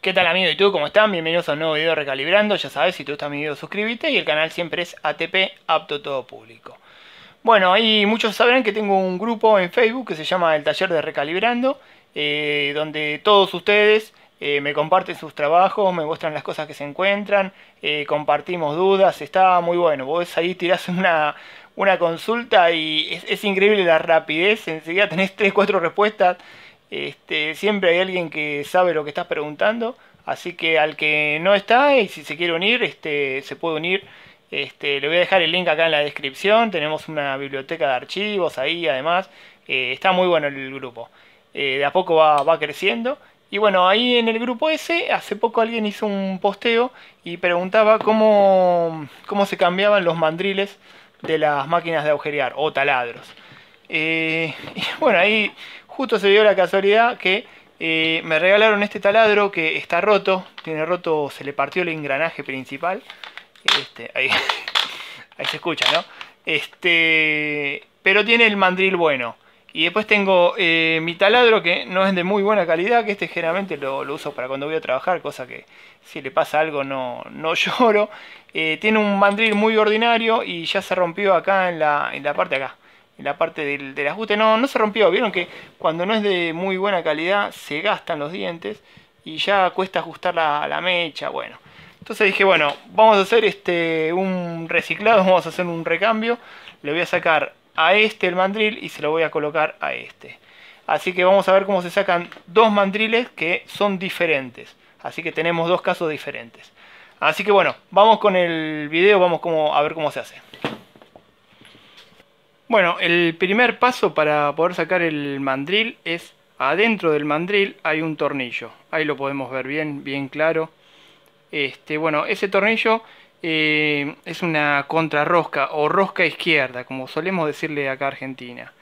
¿Qué tal amigo? ¿Y tú ¿Cómo están? Bienvenidos a un nuevo video Recalibrando. Ya sabes, si te gusta mi video suscríbete y el canal siempre es ATP, apto todo público. Bueno, ahí muchos sabrán que tengo un grupo en Facebook que se llama El Taller de Recalibrando, eh, donde todos ustedes eh, me comparten sus trabajos, me muestran las cosas que se encuentran, eh, compartimos dudas, está muy bueno. Vos ahí tirás una, una consulta y es, es increíble la rapidez, enseguida tenés 3-4 respuestas. Este, siempre hay alguien que sabe lo que estás preguntando, así que al que no está y si se quiere unir, este, se puede unir. Este, le voy a dejar el link acá en la descripción, tenemos una biblioteca de archivos ahí además, eh, está muy bueno el grupo. Eh, de a poco va, creciendo y bueno, ahí en el grupo ese, hace poco alguien hizo un posteo y preguntaba cómo, cómo se cambiaban los mandriles de las máquinas de agujerear o taladros. Eh, y bueno, ahí Justo se dio la casualidad que eh, me regalaron este taladro que está roto, tiene roto, se le partió el engranaje principal. Este, ahí, se escucha, ¿no? Este, pero tiene el mandril bueno. Y después tengo eh, mi taladro que no es de muy buena calidad, que este generalmente lo, uso para cuando voy a trabajar, cosa que si le pasa algo no, lloro. Eh, tiene un mandril muy ordinario y ya se rompió acá en la, en la parte de acá la parte del, ajuste no, no se rompió. Vieron que cuando no es de muy buena calidad se gastan los dientes y ya cuesta ajustar la, la mecha, bueno. Entonces dije, bueno, vamos a hacer este un reciclado, vamos a hacer un recambio. Le voy a sacar a este el mandril y se lo voy a colocar a este. Así que vamos a ver cómo se sacan dos mandriles que son diferentes. Así que tenemos dos casos diferentes. Así que bueno, vamos con el video, vamos a ver cómo se hace. Bueno, el primer paso para poder sacar el mandril es adentro del mandril hay un tornillo. Ahí lo podemos ver bien, bien claro. Este, bueno, ese tornillo eh, es una contrarrosca o rosca izquierda, como solemos decirle acá a Argentina.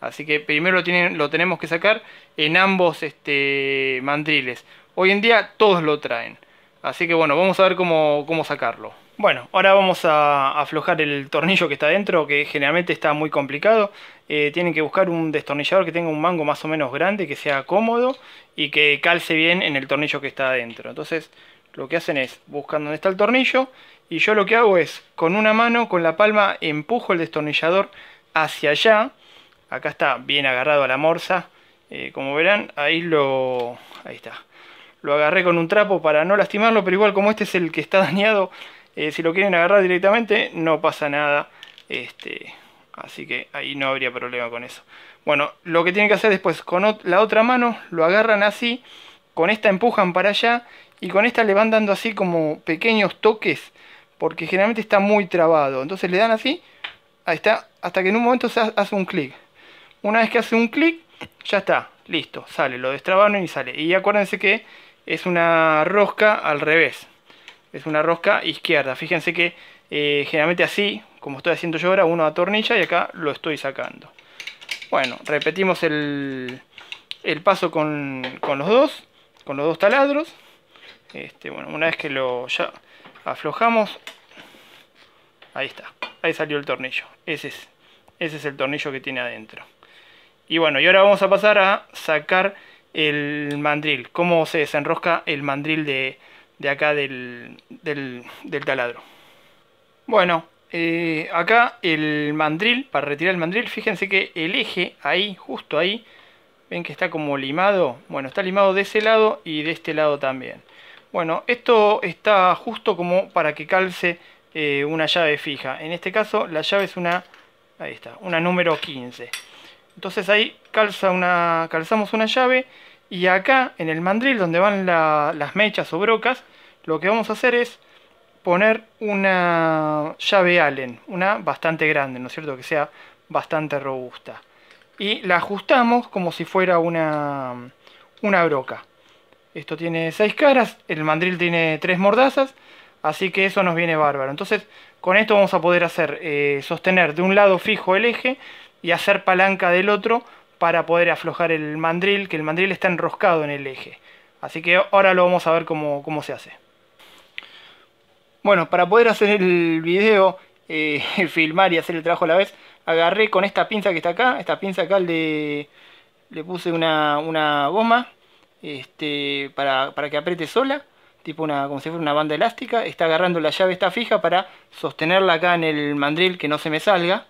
Así que primero lo, tenemos que sacar en ambos este, mandriles. Hoy en día todos lo traen. Así que bueno, vamos a ver cómo sacarlo. Bueno, ahora vamos a aflojar el tornillo que está dentro, que generalmente está muy complicado. Eh, tienen que buscar un destornillador que tenga un mango más o menos grande, que sea cómodo y que calce bien en el tornillo que está adentro. Entonces, lo que hacen es buscar dónde está el tornillo y yo lo que hago es, con una mano, con la palma, empujo el destornillador hacia allá. Acá está bien agarrado a la morsa. Eh, como verán, ahí lo... ahí está. Lo agarré con un trapo para no lastimarlo, pero igual como este es el que está dañado, eh, si lo quieren agarrar directamente, no pasa nada. Este, así que ahí no habría problema con eso. Bueno, lo que tienen que hacer después, con la otra mano, lo agarran así, con esta empujan para allá y con esta le van dando así como pequeños toques, porque generalmente está muy trabado. Entonces le dan así, ahí está, hasta que en un momento se hace un clic. Una vez que hace un clic, ya está, listo, sale, lo destrabaron y sale. Y acuérdense que es una rosca al revés es una rosca izquierda. Fíjense que eh, generalmente así, como estoy haciendo yo ahora, uno atornilla y acá lo estoy sacando. Bueno, repetimos el, paso con, los dos, con los dos taladros. Este, bueno, una vez que lo ya aflojamos, ahí está, ahí salió el tornillo. Ese es, ese es el tornillo que tiene adentro. Y bueno, y ahora vamos a pasar a sacar el mandril, cómo se desenrosca el mandril de, de acá del, del, taladro. Bueno, eh, acá el mandril, para retirar el mandril, fíjense que el eje ahí, justo ahí, ven que está como limado, bueno, está limado de ese lado y de este lado también. Bueno, esto está justo como para que calce eh, una llave fija. En este caso la llave es una, ahí está, una número 15. Entonces ahí calza una, calzamos una llave y acá, en el mandril donde van las mechas o brocas, lo que vamos a hacer es poner una llave Allen, una bastante grande, ¿no es cierto? Que sea bastante robusta. Y la ajustamos como si fuera una, broca. Esto tiene seis caras, el mandril tiene tres mordazas, así que eso nos viene bárbaro. Entonces, con esto vamos a poder hacer eh, sostener de un lado fijo el eje y hacer palanca del otro para poder aflojar el mandril, que el mandril está enroscado en el eje. Así que ahora lo vamos a ver cómo, se hace. Bueno, para poder hacer el video, eh, filmar y hacer el trabajo a la vez, agarré con esta pinza que está acá, esta pinza acá le, puse una, goma este, para, que apriete sola tipo una, como si fuera una banda elástica, está agarrando la llave, está fija para sostenerla acá en el mandril que no se me salga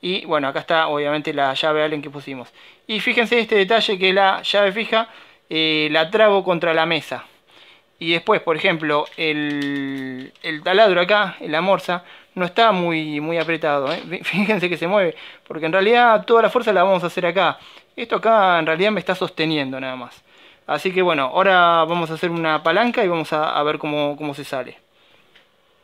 y bueno, acá está obviamente la llave Allen que pusimos. Y fíjense este detalle que la llave fija eh, la trago contra la mesa. Y después, por ejemplo, el, taladro acá, la morsa, no está muy, muy apretado. ¿eh? Fíjense que se mueve, porque en realidad toda la fuerza la vamos a hacer acá. Esto acá en realidad me está sosteniendo nada más. Así que bueno, ahora vamos a hacer una palanca y vamos a, ver cómo se sale.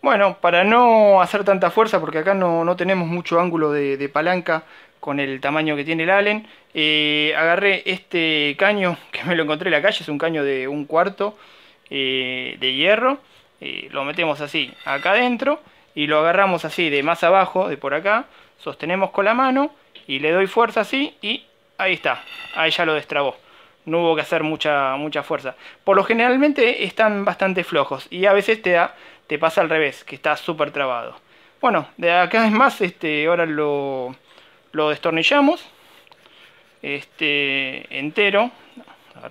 Bueno, para no hacer tanta fuerza, porque acá no, no tenemos mucho ángulo de, palanca con el tamaño que tiene el Allen, eh, agarré este caño que me lo encontré en la calle, es un caño de un cuarto eh, de hierro, eh, lo metemos así acá adentro y lo agarramos así de más abajo, de por acá, sostenemos con la mano y le doy fuerza así y ahí está, ahí ya lo destrabó no hubo que hacer mucha, mucha fuerza. Por lo generalmente están bastante flojos y a veces te da pasa al revés, que está súper trabado. Bueno, de acá es más, este, ahora lo, lo destornillamos este, entero.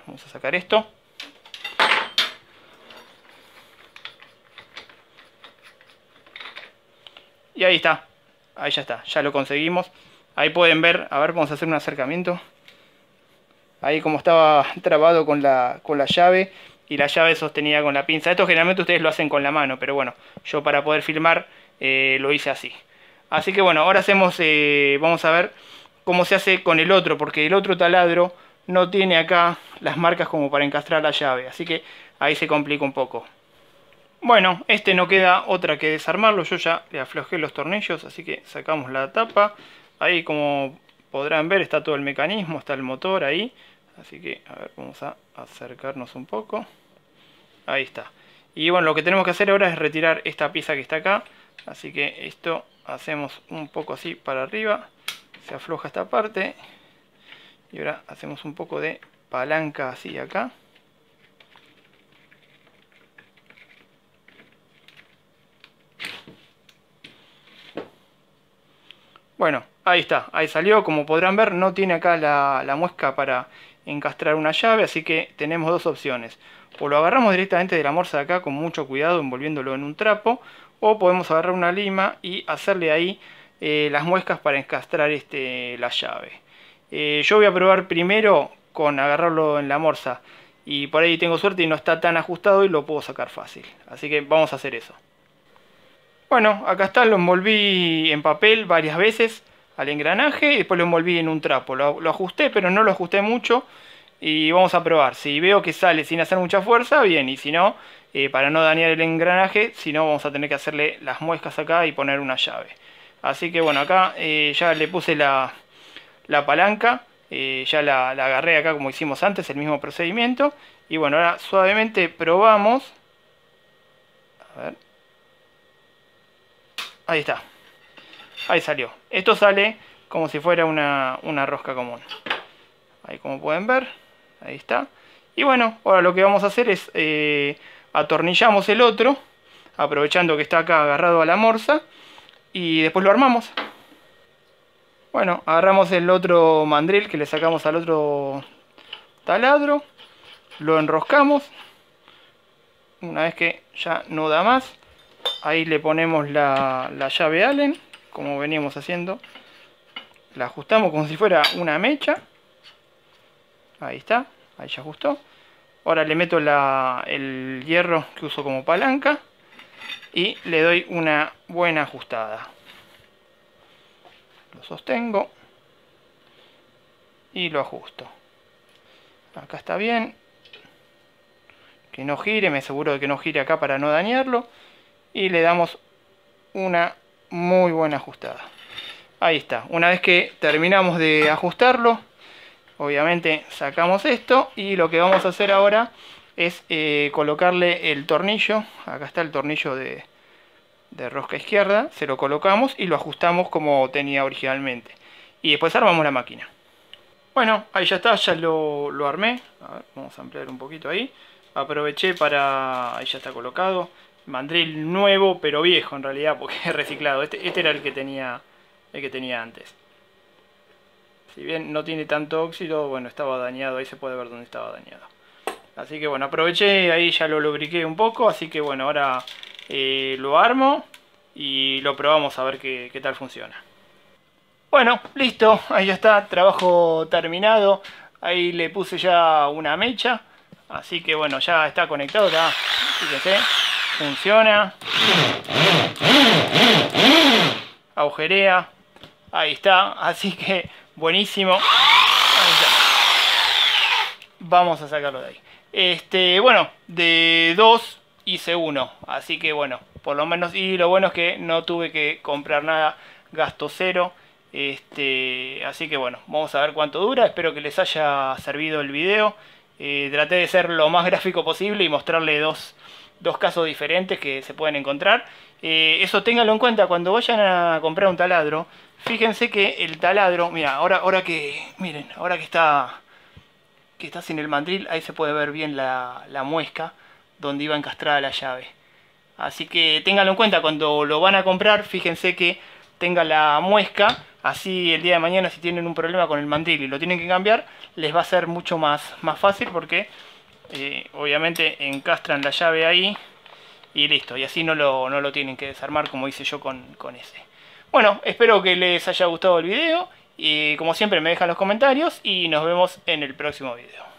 vamos a sacar esto. Y ahí está. Ahí ya está. Ya lo conseguimos. Ahí pueden ver. A ver, vamos a hacer un acercamiento. Ahí como estaba trabado con la, con la llave y la llave sostenida con la pinza. Esto generalmente ustedes lo hacen con la mano, pero bueno, yo para poder filmar eh, lo hice así. Así que bueno, ahora hacemos, eh, vamos a ver cómo se hace con el otro, porque el otro taladro no tiene acá las marcas como para encastrar la llave, así que ahí se complica un poco. Bueno, este no queda otra que desarmarlo, yo ya le aflojé los tornillos, así que sacamos la tapa. Ahí como podrán ver está todo el mecanismo, está el motor ahí. Así que, vamos a acercarnos un poco. Ahí está. Y bueno, lo que tenemos que hacer ahora es retirar esta pieza que está acá. Así que esto hacemos un poco así para arriba. Se afloja esta parte. Y ahora hacemos un poco de palanca así acá. Bueno, ahí está, ahí salió, como podrán ver no tiene acá la, la muesca para encastrar una llave, así que tenemos dos opciones o lo agarramos directamente de la morsa de acá con mucho cuidado envolviéndolo en un trapo, o podemos agarrar una lima y hacerle ahí eh, las muescas para encastrar este, la llave. Eh, yo voy a probar primero con agarrarlo en la morsa y por ahí tengo suerte y no está tan ajustado y lo puedo sacar fácil. Así que vamos a hacer eso. Bueno, acá está, lo envolví en papel varias veces al engranaje y después lo envolví en un trapo. lo ajusté, pero no lo ajusté mucho y vamos a probar. Si veo que sale sin hacer mucha fuerza, bien, y si no, eh, para no dañar el engranaje, si no vamos a tener que hacerle las muescas acá y poner una llave. Así que bueno, acá eh, ya le puse la, palanca, eh, ya la, agarré acá como hicimos antes, el mismo procedimiento. Y bueno, ahora suavemente probamos. A ver. Ahí está. Ahí salió. Esto sale como si fuera una, una rosca común. Ahí como pueden ver. Ahí está. Y bueno, ahora lo que vamos a hacer es eh, atornillamos el otro, aprovechando que está acá agarrado a la morsa, y después lo armamos. Bueno, agarramos el otro mandril que le sacamos al otro taladro, lo enroscamos, una vez que ya no da más, ahí le ponemos la, la llave Allen, como veníamos haciendo, la ajustamos como si fuera una mecha, Ahí está, ahí ya ajustó. Ahora le meto el hierro que uso como palanca y le doy una buena ajustada. Lo sostengo y lo ajusto. Acá está bien. Que no gire, me aseguro de que no gire acá para no dañarlo. Y le damos una muy buena ajustada. Ahí está. Una vez que terminamos de ajustarlo, obviamente sacamos esto y lo que vamos a hacer ahora es eh, colocarle el tornillo, acá está el tornillo de, rosca izquierda, se lo colocamos y lo ajustamos como tenía originalmente. Y después armamos la máquina. Bueno, ahí ya está, ya lo, armé. vamos a ampliar un poquito ahí. Aproveché para... ahí ya está colocado. Mandril nuevo pero viejo en realidad porque es reciclado. Este, este era el que tenía el que tenía antes. Si bien no tiene tanto óxido, bueno, estaba dañado, ahí se puede ver dónde estaba dañado. Así que bueno, aproveché, ahí ya lo lubriqué un poco, así que bueno, ahora eh, lo armo y lo probamos a ver qué, qué tal funciona. Bueno, listo, ahí ya está, trabajo terminado. Ahí le puse ya una mecha, así que bueno, ya está conectado, ya, fíjense, funciona. Agujerea, ahí está, así que Buenísimo. Vamos a sacarlo de ahí. Este, bueno, de 2 hice uno Así que bueno, por lo menos. Y lo bueno es que no tuve que comprar nada. Gasto cero. Este, así que bueno, vamos a ver cuánto dura. Espero que les haya servido el video. Eh, traté de ser lo más gráfico posible y mostrarle dos, dos casos diferentes que se pueden encontrar. Eh, eso ténganlo en cuenta cuando vayan a comprar un taladro. Fíjense que el taladro, mira, ahora, ahora que, miren, ahora que está, que está sin el mandril, ahí se puede ver bien la, muesca donde iba encastrada la llave. Así que ténganlo en cuenta cuando lo van a comprar, fíjense que tenga la muesca, así el día de mañana si tienen un problema con el mandril y lo tienen que cambiar, les va a ser mucho más, más fácil porque eh, obviamente encastran la llave ahí y listo, y así no lo, no lo tienen que desarmar como hice yo con, con ese. Bueno, espero que les haya gustado el video y como siempre me dejan los comentarios y nos vemos en el próximo video.